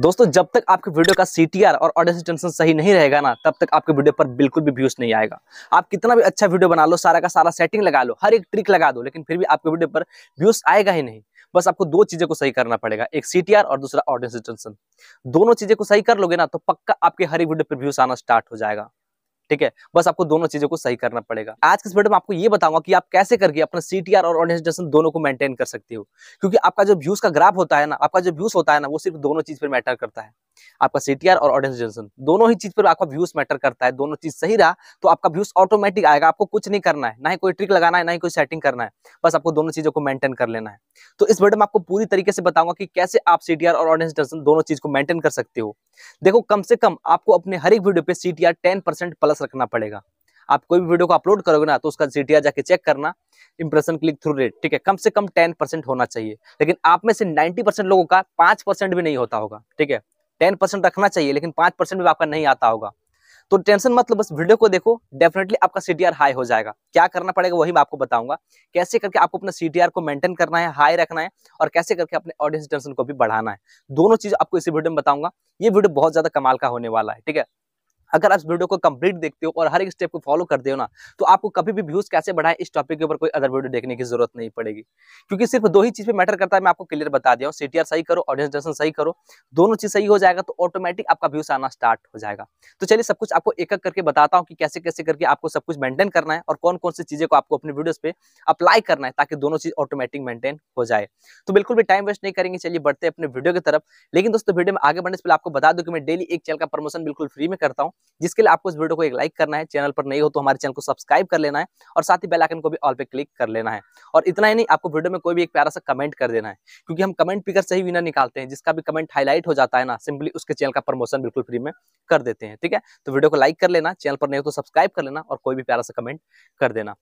दोस्तों जब तक आपके वीडियो का सी और ऑडियो टेंशन सही नहीं रहेगा ना तब तक आपके वीडियो पर बिल्कुल भी व्यूज नहीं आएगा आप कितना भी अच्छा वीडियो बना लो सारा का सारा सेटिंग लगा लो हर एक ट्रिक लगा दो लेकिन फिर भी आपके वीडियो पर व्यूज आएगा ही नहीं बस आपको दो चीजों को सही करना पड़ेगा एक सी और दूसरा ऑडियंस टेंशन दोनों चीजें को सही कर लोगे ना तो पक्का आपके हर एक वीडियो पर व्यूज आना स्टार्ट हो जाएगा ठीक है बस आपको दोनों चीजों को सही करना पड़ेगा आज के इस वीडियो में आपको ये बताऊंगा कि आप कैसे करके अपना सी टी आर और ऑर्गेनाइजेशन दोनों को मेंटेन कर सकते हो क्योंकि आपका जो व्यूज का ग्राफ होता है ना आपका जो व्यूज होता है ना वो सिर्फ दोनों चीज पर मैटर करता है आपका सीटीआर और ऑर्गेनाइजेशन दोनों ही चीज पर आपका व्यूज मैटर करता है दोनों चीज सही रहा तो आपका व्यूज ऑटोमेटिक आएगा आपको कुछ नहीं करना है ना ही कोई ट्रिक लगाना है ना ही कोई सेटिंग करना है बस आपको दोनों चीजों को मेंटेन कर लेना है तो इस वीडियो में आपको पूरी तरीके से बताऊंगा कि कैसे आप सीटीआर और ऑर्गेनाइजेशन दोनों चीज को मेंटेन कर सकते हो देखो कम से कम आपको अपने हर एक वीडियो पे CTR ten percent plus plus रखना पड़ेगा आप कोई भी वीडियो को अपलोड करोगे ना तो उसका जी जाके चेक करना इंप्रेशन क्लिक थ्रू रेट ठीक है कम से कम टेन परसेंट होना चाहिए लेकिन आप में से नाइन्टी परसेंट लोगों का पांच परसेंट भी नहीं होता होगा ठीक है टेन परसेंट रखना चाहिए लेकिन पांच परसेंट भी आपका नहीं आता होगा तो टेंशन मतलब बस वीडियो को देखो डेफिनेटली आपका सी हाई हो जाएगा क्या करना पड़ेगा वही मैं आपको बताऊंगा कैसे करके आपको अपना सी को मेंटेन करना है हाई रखना है और कैसे करके अपने ऑडियंस टेंशन को भी बढ़ाना है दोनों चीज आपको इसी वीडियो में बताऊंगा ये वीडियो बहुत ज्यादा कमाल का होने वाला है ठीक है अगर आप इस वीडियो को कंप्लीट देखते हो और हर एक स्टेप को फॉलो करते हो ना तो आपको कभी भी व्यूज कैसे बढ़ाएं इस टॉपिक के ऊपर कोई अदर वीडियो देखने की जरूरत नहीं पड़ेगी क्योंकि सिर्फ दो ही चीज पे मैटर करता है मैं आपको क्लियर बता दिया हूँ सीटीआर सही करो ऑडियंस सही करो दोनों चीज सही हो जाएगा तो ऑटोमेटिक आपका व्यूज आना स्टार्ट हो जाएगा तो चलिए सब कुछ आपको एक एक करके बताता हूँ कि कैसे कैसे करके आपको सब कुछ मेंटेन करना है और कौन कौन सी चीजें को आपको अपने वीडियोज पे अप्लाई करना है ताकि दोनों चीज ऑटोमेटिक मेंटेन हो जाए तो बिल्कुल भी टाइम वेस्ट नहीं करेंगे चलिए बढ़ते अपने वीडियो की तरफ लेकिन दोस्तों वीडियो में आगे बढ़ने से पहले आपको बता दूं कि मैं डेली एक चैनल का प्रमोशन बिल्कुल फ्री में करता हूँ जिसके लिए आपको इस वीडियो को एक लाइक करना है चैनल पर नहीं हो तो हमारे चैनल को सब्सक्राइब कर लेना है और साथ ही बेल आइकन को भी ऑल पे क्लिक कर लेना है और इतना ही नहीं आपको वीडियो में कोई भी एक प्यारा सा कमेंट कर देना है क्योंकि हम कमेंट पिकर से ही विनर निकालते हैं जिसका भी कमेंट हाईलाइट हो जाता है ना सिंपली उसके चैनल का प्रमोशन बिल्कुल फ्री में कर देते हैं ठीक है तो वीडियो को लाइक कर लेना चैनल पर नहीं हो तो सब्सक्राइब कर लेना और कोई भी प्यारा सा कमेंट कर देना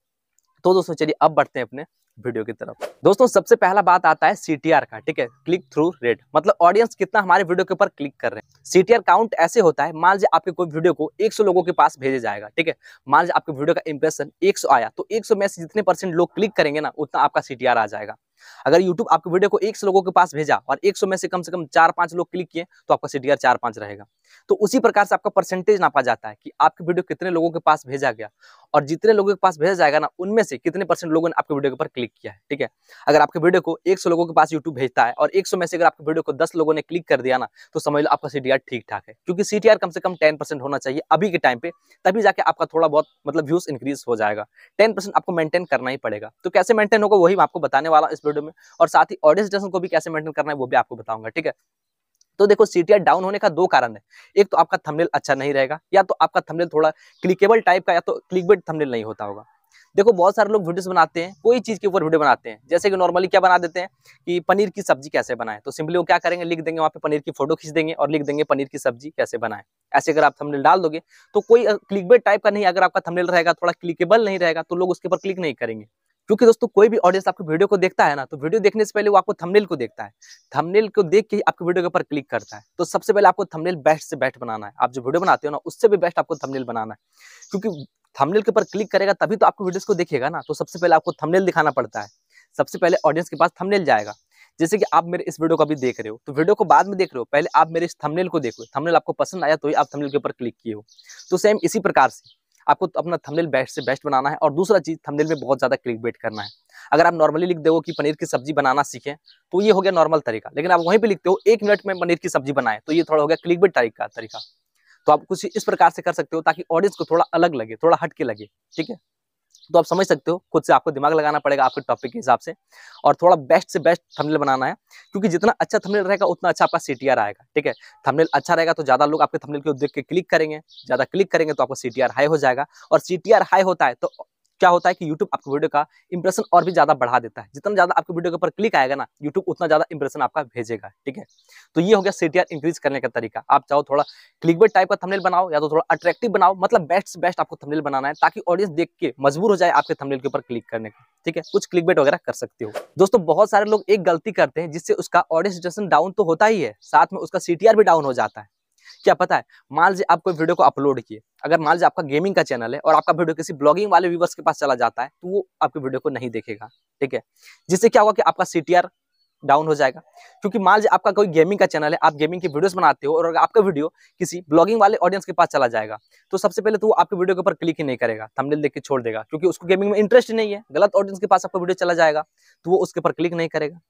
तो दोस्तों चलिए अब बढ़ते हैं अपने वीडियो की तरफ दोस्तों सबसे पहला बात आता है सीटीआर का ठीक है क्लिक थ्रू रेट मतलब ऑडियंस कितना हमारे वीडियो के ऊपर क्लिक कर रहे हैं सीटीआर काउंट ऐसे होता है मान लीजिए आपके कोई वीडियो को 100 लोगों के पास भेजा जाएगा ठीक है मान लीजिए आपके वीडियो का इंप्रेशन 100 आया तो 100 में से जितने परसेंट लोग क्लिक करेंगे ना उतना आपका सीटीआर आ जाएगा अगर यूट्यूब आपके वीडियो को एक सौ लोगों के पास भेजा और एक सौ में से कम से कम चार पांच लोग क्लिक किए तो आपका सी चार पांच रहेगा तो उसी प्रकार से आपका परसेंटेज नापा जाता है कि आपकी वीडियो कितने लोगों के पास भेजा गया और जितने लोगों के पास भेजा जाएगा ना उनमें से कितने परसेंट लोगों ने आपके वीडियो के ऊपर क्लिक किया है ठीक है अगर आपके वीडियो को 100 लोगों के पास यूट्यूब भेजता है और 100 में से अगर आपके वीडियो को 10 लोगों ने क्लिक कर दिया ना तो समझ लो आपका सी ठीक ठाक है क्योंकि सी कम से कम टेन होना चाहिए अभी के टाइम पे तभी जाके आपका थोड़ा बहुत मतलब व्यूज इंक्रीज हो जाएगा टेन आपको मेंटेन करना ही पड़ेगा तो कैसे मेंटेन होगा वही मैं आपको बताने वाला इस वीडियो में और साथ ही ऑडियंस डिस्टेंस को भी कैसे मेंटेन करना है वो भी आपको बताऊंगा ठीक है तो देखो सीटीआर डाउन होने का दो कारण है एक तो आपका थंबनेल अच्छा नहीं रहेगा या तो आपका थंबनेल थोड़ा क्लिकेबल टाइप का या तो क्लिकबेट थंबनेल नहीं होता होगा देखो बहुत सारे लोग वीडियोस बनाते हैं कोई चीज़ के ऊपर वीडियो बनाते हैं जैसे कि नॉर्मली क्या बना देते हैं कि पनीर की सब्जी कैसे बनाएं तो सिंपली वो क्या करेंगे लिख देंगे वहां पे पनीर की फोटो खींच देंगे और लिख देंगे पनीर की सब्जी कैसे बनाएं ऐसे अगर आप थंबनेल डाल दोगे तो कोई क्लिकबेट टाइप का नहीं अगर आपका थंबनेल रहेगा थोड़ा क्लिकेबल नहीं रहेगा तो लोग उसके ऊपर क्लिक नहीं करेंगे क्योंकि दोस्तों कोई भी ऑडियंस आपको वीडियो को देखता है ना तो वीडियो देखने से पहले वो आपको थमनेल को देखता है थमनेल को देख के आपके वीडियो के ऊपर क्लिक करता है तो सबसे पहले आपको थमनेल बेस्ट से बेस्ट बनाना है आप जो वीडियो बनाते हो ना उससे भी बेस्ट आपको थमनेल बनाना है क्योंकि थमनेल के ऊपर क्लिक करेगा तभी तो आपको वीडियो को देखेगा ना तो सबसे पहले आपको थमनेल दिखाना पड़ता है सबसे पहले ऑडियंस के पास थमनेल जाएगा जैसे कि आप मेरे इस वीडियो को अभी देख रहे हो तो वीडियो को बाद में देख रहे हो पहले आप मेरे इस थंबनेल को देखो थंबनेल आपको पसंद आया तो ही आप थंबनेल के ऊपर क्लिक किए हो तो सेम इसी प्रकार से आपको तो अपना थमनेल बेस्ट से बेस्ट बनाना है और दूसरा चीज़ थमनेल में बहुत ज़्यादा क्लिक बेट करना है अगर आप नॉर्मली लिख दो कि पनीर की सब्जी बनाना सीखें तो ये हो गया नॉर्मल तरीका लेकिन आप वहीं पर लिखते हो एक मिनट में पनीर की सब्जी बनाए तो ये थोड़ा हो गया क्लिक बेट तरीका तरीका तो आप कुछ इस प्रकार से कर सकते हो ताकि ऑडियंस को थोड़ा अलग लगे थोड़ा हटके लगे ठीक है तो आप समझ सकते हो खुद से आपको दिमाग लगाना पड़ेगा आपके टॉपिक के हिसाब से और थोड़ा बेस्ट से बेस्ट थमनेल बनाना है क्योंकि जितना अच्छा थमनेल रहेगा उतना अच्छा आपका सी आएगा ठीक है थमनेल अच्छा रहेगा तो ज़्यादा लोग आपके थमनेल को देख के क्लिक करेंगे ज़्यादा क्लिक करेंगे तो आपका सी हाई हो जाएगा और सी हाई होता है तो क्या होता है कि यूट्यूब आपके वीडियो का इंप्रेशन और भी ज़्यादा बढ़ा देता है जितना ज़्यादा आपके वीडियो के ऊपर क्लिक आएगा ना यूट्यूब उतना ज़्यादा इंप्रेशन आपका भेजेगा ठीक है तो ये हो गया सी इंक्रीज करने का तरीका आप चाहो थोड़ा क्लिक टाइप का थमनेल बनाओ या तो थोड़ा अट्रैक्टिव बनाओ मतलब बेस्ट से बेस्ट आपको थमनेल बनाना है ताकि ऑडियंस देख के मजबूर हो जाए आपके थमनेल के ऊपर क्लिक करने का ठीक है कुछ क्लिक वगैरह कर सकते हो दोस्तों बहुत सारे लोग एक गलती करते हैं जिससे उसका ऑडियंस डाउन तो होता ही है साथ में उसका सी भी डाउन हो जाता है क्या पता है मान लीजिए कोई वीडियो को अपलोड किए अगर मान लीजिए आपका गेमिंग का चैनल है और आपका वीडियो किसी ब्लॉगिंग वाले व्यूवर्स के पास चला जाता है तो वो आपके वीडियो को नहीं देखेगा ठीक है जिससे क्या होगा कि आपका सी डाउन हो जाएगा क्योंकि मान लीजिए आपका कोई गेमिंग का चैनल है आप गेमिंग की वीडियोस बनाते हो और अगर आपका वीडियो किसी ब्लॉगिंग वाले ऑडियंस के पास चला जाएगा तो सबसे पहले तो वो आपके वीडियो के ऊपर क्लिक ही नहीं करेगा थंबनेल देख के छोड़ देगा क्योंकि उसको गेमिंग में इंटरेस्ट नहीं है गलत ऑडियंस के पास आपका वीडियो चला जाएगा तो वो उसके ऊपर क्लिक नहीं करेगा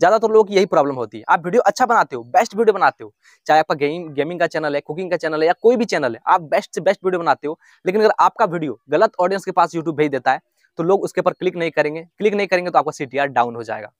ज्यादातर लोगों की यही प्रॉब्लम होती है आप वीडियो अच्छा बनाते हो बेस्ट वीडियो बनाते हो चाहे आपका गेम गेमिंग का चैनल है कुकिंग का चैनल है या कोई भी चैनल है आप बेस्ट से बेस्ट वीडियो बनाते हो लेकिन अगर आपका वीडियो गलत ऑडियंस के पास यूट्यूब भेज देता है तो लोग उसके ऊपर क्लिक नहीं करेंगे क्लिक नहीं करेंगे तो आपका सी डाउन हो जाएगा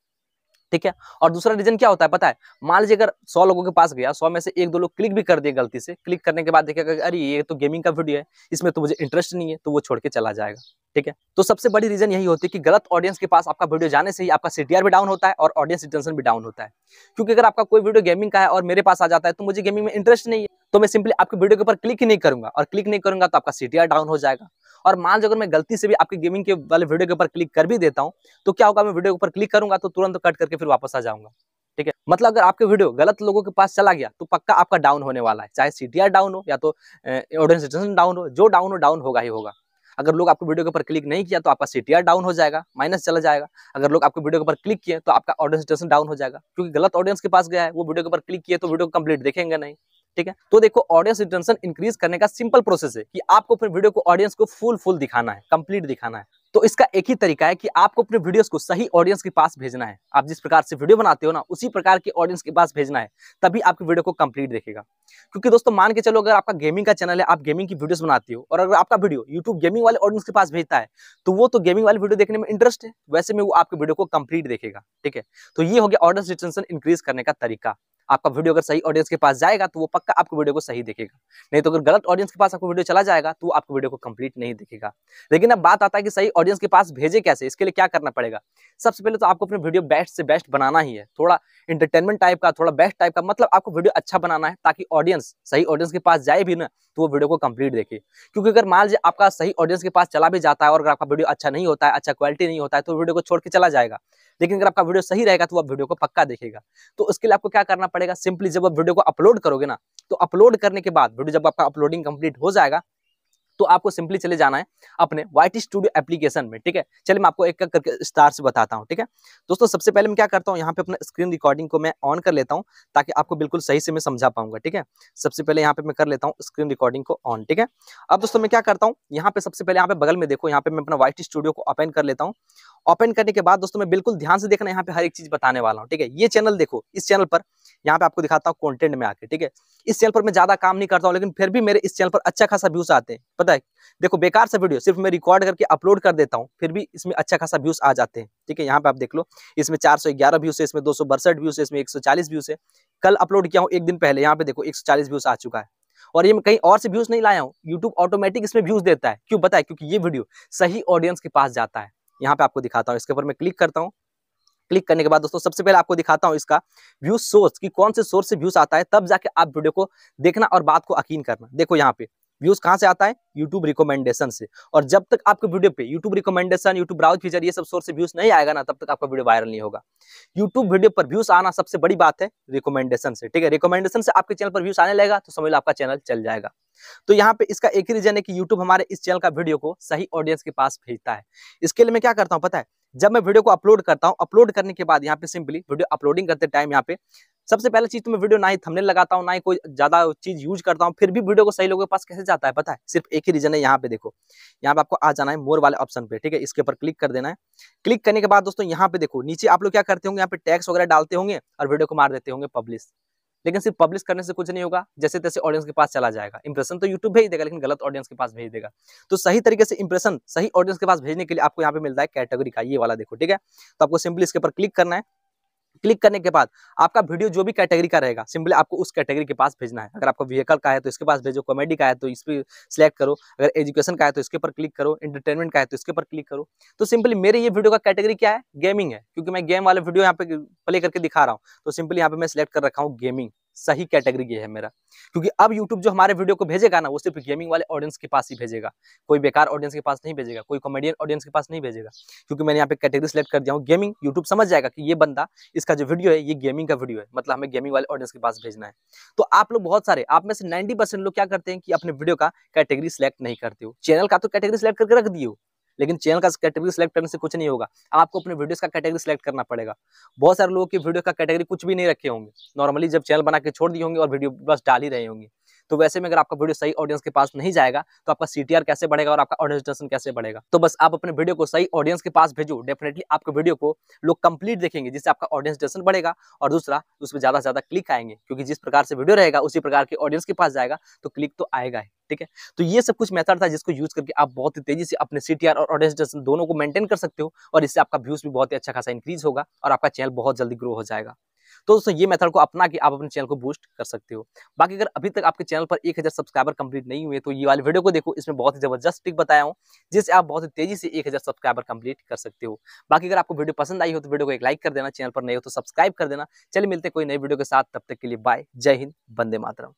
ठीक है और दूसरा रीजन क्या होता है पता है मान लीजिए अगर सौ लोगों के पास गया सौ में से एक दो लोग क्लिक भी कर दिए गलती से क्लिक करने के बाद देखेगा अरे ये तो गेमिंग का वीडियो है इसमें तो मुझे इंटरेस्ट नहीं है तो वो छोड़ के चला जाएगा ठीक है तो सबसे बड़ी रीजन यही होती है कि गलत ऑडियंस के पास आपका वीडियो जाने से ही आपका सीटीआर भी डाउन होता है और ऑडियंस रिटेंशन भी डाउन होता है क्योंकि अगर आपका कोई वीडियो गेमिंग का है और मेरे पास आ जाता है तो मुझे गेमिंग में इंटरेस्ट नहीं है तो मैं सिंपली आपके वीडियो के ऊपर क्लिक ही नहीं करूंगा और क्लिक नहीं करूंगा तो आपका सीटीआर डाउन हो जाएगा और मान लो अगर मैं गलती से भी आपके गेमिंग के वाले वीडियो के ऊपर क्लिक कर भी देता हूँ तो क्या होगा मैं वीडियो के ऊपर क्लिक करूंगा तो तुरंत कट करके फिर वापस आ जाऊंगा ठीक है मतलब अगर आपके वीडियो गलत लोगों के पास चला गया तो पक्का आपका डाउन होने वाला है चाहे सीटीआर डाउन हो या तो ऑडियंस रिटेंशन डाउन हो जो डाउन हो डाउन होगा ही होगा अगर लोग आपको वीडियो के ऊपर क्लिक नहीं किया तो आपका सी डाउन हो जाएगा माइनस चला जाएगा अगर लोग आपको वीडियो के ऊपर क्लिक किए तो आपका ऑडियंस डेशन डाउन हो जाएगा क्योंकि गलत ऑडियंस के पास गया है वो वीडियो के ऊपर क्लिक किए तो वीडियो कंप्लीट देखेंगे नहीं ठीक है तो देखो ऑडियंस रिटेंशन इंक्रीज करने का सिंपल प्रोसेस है कि आपको फिर वीडियो को ऑडियंस को फुल फुल दिखाना है कंप्लीट दिखाना है तो इसका एक ही तरीका है कि आपको अपने वीडियोस को सही ऑडियंस के पास भेजना है आप जिस प्रकार से वीडियो बनाते हो ना उसी प्रकार के ऑडियंस के पास भेजना है तभी आपकी वीडियो को कंप्लीट देखेगा क्योंकि दोस्तों मान के चलो अगर आपका गेमिंग का चैनल है आप गेमिंग की वीडियोस बनाते हो और अगर आपका वीडियो यूट्यूब गेमिंग वाले ऑडियंस के पास भेजता है तो वो तो गेमिंग वाले वीडियो देखने में इंटरेस्ट है वैसे में वो आपके वीडियो को कंप्लीट देखेगा ठीक है तो ये हो गया ऑडियंस रिटेंशन इंक्रीज करने का तरीका आपका वीडियो अगर सही ऑडियंस के पास जाएगा तो वो पक्का आपको वीडियो को सही देखेगा नहीं तो अगर गलत ऑडियंस के पास आपको वीडियो चला जाएगा तो आपको वीडियो को कंप्लीट नहीं देखेगा लेकिन अब बात आता है कि सही ऑडियंस के पास भेजे कैसे इसके लिए क्या करना पड़ेगा सबसे पहले तो आपको अपने वीडियो बेस्ट से बेस्ट बनाना ही है थोड़ा इंटरटेनमेंट टाइप का थोड़ा बेस्ट टाइप का मतलब आपको वीडियो अच्छा बनाना है ताकि ऑडियंस सही ऑडियंस के पास जाए भी ना तो वो वीडियो को कंप्लीट देखे क्योंकि अगर मान लीजिए आपका सही ऑडियंस के पास चला भी जाता है और अगर आपका वीडियो अच्छा नहीं होता है अच्छा क्वालिटी नहीं होता है तो वीडियो को छोड़ के चला जाएगा लेकिन अगर आपका वीडियो सही रहेगा तो आप वीडियो को पक्का देखेगा तो उसके लिए आपको क्या करना पड़ेगा सिंपली जब आप वीडियो को अपलोड करोगे ना तो अपलोड करने के बाद वीडियो जब आपका अपलोडिंग कंप्लीट हो जाएगा तो आपको सिंपली चले जाना है अपने व्हाइट स्टूडियो एप्लीकेशन में ठीक है चलिए मैं आपको एक करके स्टार से बताता हूँ ठीक है दोस्तों सबसे पहले मैं क्या करता हूँ यहाँ पे अपना स्क्रीन रिकॉर्डिंग को मैं ऑन कर लेता हूँ ताकि आपको बिल्कुल सही से मैं समझा पाऊंगा ठीक है सबसे पहले यहाँ पे मैं कर लेता हूँ स्क्रीन रिकॉर्डिंग को ऑन ठीक है अब दोस्तों मैं क्या करता हूँ यहाँ पे सबसे पहले यहाँ पे बगल में देखो यहाँ पे मैं अपना व्हाइट स्टूडियो को ओपन कर लेता हूँ ओपन करने के बाद दोस्तों मैं बिल्कुल ध्यान से देखना यहाँ पे हर एक चीज बताने वाला हूँ ठीक है ये चैनल देखो इस चैनल पर यहाँ पे आपको दिखाता हूँ कंटेंट में आके ठीक है इस चैनल पर मैं ज्यादा काम नहीं करता हूँ लेकिन फिर भी मेरे इस चैनल पर अच्छा खासा व्यूज आते हैं पता है देखो बेकार सा वीडियो सिर्फ मैं रिकॉर्ड करके अपलोड कर देता हूँ फिर भी इसमें अच्छा खासा व्यूज आ जाते हैं ठीक है यहाँ पे आप देख लो इसमें चार सौ ग्यारह व्यूज है इसमें दो सौ बरसठ व्यूज है इसमें एक सौ चालीस व्यूज है कल अपलोड किया हूँ एक दिन पहले यहाँ पे देखो एक सौ चालीस व्यूज आ चुका है और ये मैं कहीं और से व्यूज नहीं लाया हूँ यूट्यूब ऑटोमेटिक इसमें व्यूज देता है क्यों बताए क्योंकि ये वीडियो सही ऑडियंस के पास जाता है यहाँ पे आपको दिखाता हूँ इसके ऊपर मैं क्लिक करता हूँ क्लिक करने के बाद दोस्तों सबसे पहले आपको दिखाता हूँ इसका व्यूज सोर्स कि कौन से सोर्स से व्यूज आता है तब जाके आप वीडियो को देखना और बात को यकीन करना देखो यहाँ पे व्यूज कहाँ से आता है यूट्यूब रिकमेंडेशन से और जब तक आपके वीडियो पे YouTube recommendation YouTube browse feature ये सब सोर्स से व्यूज नहीं आएगा ना तब तक आपका वीडियो वायरल नहीं होगा यूट्यूब वीडियो पर व्यूज आना सबसे बड़ी बात है रिकमेंडेशन से ठीक है रिकमेंडेशन से आपके चैनल पर व्यूज आने लगेगा तो समझ लो आपका चैनल चल जाएगा तो यहाँ पे इसका एक ही रीजन है कि यूट्यूब हमारे इस चैनल का वीडियो को सही ऑडियंस के पास भेजता है इसके लिए मैं क्या करता हूँ पता है जब मैं वीडियो को अपलोड करता हूँ अपलोड करने के बाद यहाँ पे सिंपली वीडियो अपलोडिंग करते टाइम यहाँ पे सबसे पहले चीज तो मैं वीडियो ना ही थंबनेल लगाता हूँ ना ही कोई ज्यादा चीज यूज करता हूँ फिर भी वीडियो को सही लोगों के पास कैसे जाता है पता है सिर्फ एक ही रीजन है यहाँ पे देखो यहाँ पे आपको आ जाना है मोर वाले ऑप्शन पे ठीक है इसके ऊपर क्लिक कर देना है क्लिक करने के बाद दोस्तों यहाँ पे देखो नीचे आप लोग क्या करते होंगे यहाँ पे टैक्स वगैरह डालते होंगे और वीडियो को मार देते होंगे पब्लिश लेकिन सिर्फ पब्लिश करने से कुछ नहीं होगा जैसे तैसे ऑडियंस के पास चला जाएगा इंप्रेशन तो यूट्यूब भेज देगा लेकिन गलत ऑडियंस के पास भेज देगा तो सही तरीके से इंप्रेशन सही ऑडियंस के पास भेजने के लिए आपको यहाँ पे मिलता है कैटेगरी का ये वाला देखो ठीक है तो आपको सिंपली इसके ऊपर क्लिक करना है क्लिक करने के बाद आपका वीडियो जो भी कैटेगरी का रहेगा सिंपली आपको उस कैटेगरी के पास भेजना है अगर आपको व्हीकल का है तो इसके पास भेजो कॉमेडी का है तो इस पर सिलेक्ट करो अगर एजुकेशन का है तो इसके पर क्लिक करो इंटरटेनमेंट का है तो इसके पर क्लिक करो तो सिंपली मेरे ये वीडियो का कैटेगरी क्या है गेमिंग है क्योंकि मैं गेम वाले वीडियो यहाँ पे प्ले करके दिखा रहा हूँ तो सिंपली यहाँ पे मैं सिलेक्ट कर रखा हूँ गेमिंग सही कैटेगरी ये है मेरा क्योंकि अब यूट्यूब जो हमारे वीडियो को भेजेगा ना वो सिर्फ गेमिंग वाले ऑडियंस के पास ही भेजेगा कोई बेकार ऑडियंस के पास नहीं भेजेगा कोई कॉमेडियन ऑडियंस के पास नहीं भेजेगा क्योंकि मैंने यहाँ पे कैटेगरी सेलेक्ट कर दिया हूँ गेमिंग यूट्यूब समझ जाएगा कि ये बंदा इसका जो वीडियो है ये गेमिंग का वीडियो है मतलब हमें गेमिंग वाले ऑडियंस के पास भेजना है तो आप लोग बहुत सारे आप में से नाइन्टी लोग क्या करते हैं कि अपने वीडियो का कैटेगरी सेलेक्ट नहीं करते हो चैनल का तो कैटेगरी सेलेक्ट करके रख दिए हो लेकिन चैनल का कैटेगरी सेलेक्ट करने से कुछ नहीं होगा आपको अपने वीडियोस का कैटेगरी सेलेक्ट करना पड़ेगा बहुत सारे लोग की वीडियो का कैटेगरी कुछ भी नहीं रखे होंगे नॉर्मली जब चैनल बना के छोड़ दिए होंगे और वीडियो बस डाल ही रहे होंगे तो वैसे में अगर आपका वीडियो सही ऑडियंस के पास नहीं जाएगा तो आपका सी कैसे बढ़ेगा और आपका ऑडियंस कैसे बढ़ेगा तो बस आप अपने वीडियो को सही ऑडियंस के पास भेजो डेफिनेटली आपके वीडियो को लोग कंप्लीट देखेंगे जिससे आपका ऑडियंस जनरेशन बढ़ेगा और दूसरा उस पर ज़्यादा से ज़्यादा क्लिक आएंगे क्योंकि जिस प्रकार से वीडियो रहेगा उसी प्रकार के ऑडियंस के पास जाएगा तो क्लिक तो आएगा ही ठीक है तो ये सब कुछ मेथड था जिसको यूज करके आप बहुत ही तेजी से अपने सी और ऑडियंस दोनों को मेंटेन कर सकते हो और इससे आपका व्यूज भी बहुत ही अच्छा खासा इंक्रीज होगा और आपका चैनल बहुत जल्दी ग्रो हो जाएगा तो दोस्तों ये मेथड को अपना कि आप अपने चैनल को बूस्ट कर सकते हो बाकी अगर अभी तक आपके चैनल पर एक हज़ार सब्सक्राइबर कंप्लीट नहीं हुए तो ये वाले वीडियो को देखो इसमें बहुत ही ज़बरदस्त ट्रिक बताया हूँ जिससे आप बहुत ही तेज़ी से एक हज़ार सब्सक्राइबर कंप्लीट कर सकते हो बाकी अगर आपको वीडियो पसंद आई हो तो वीडियो को एक लाइक कर देना चैनल पर नहीं हो तो सब्सक्राइब कर देना चलिए मिलते कोई नई वीडियो के साथ तब तक के लिए बाय जय हिंद बंदे मातरम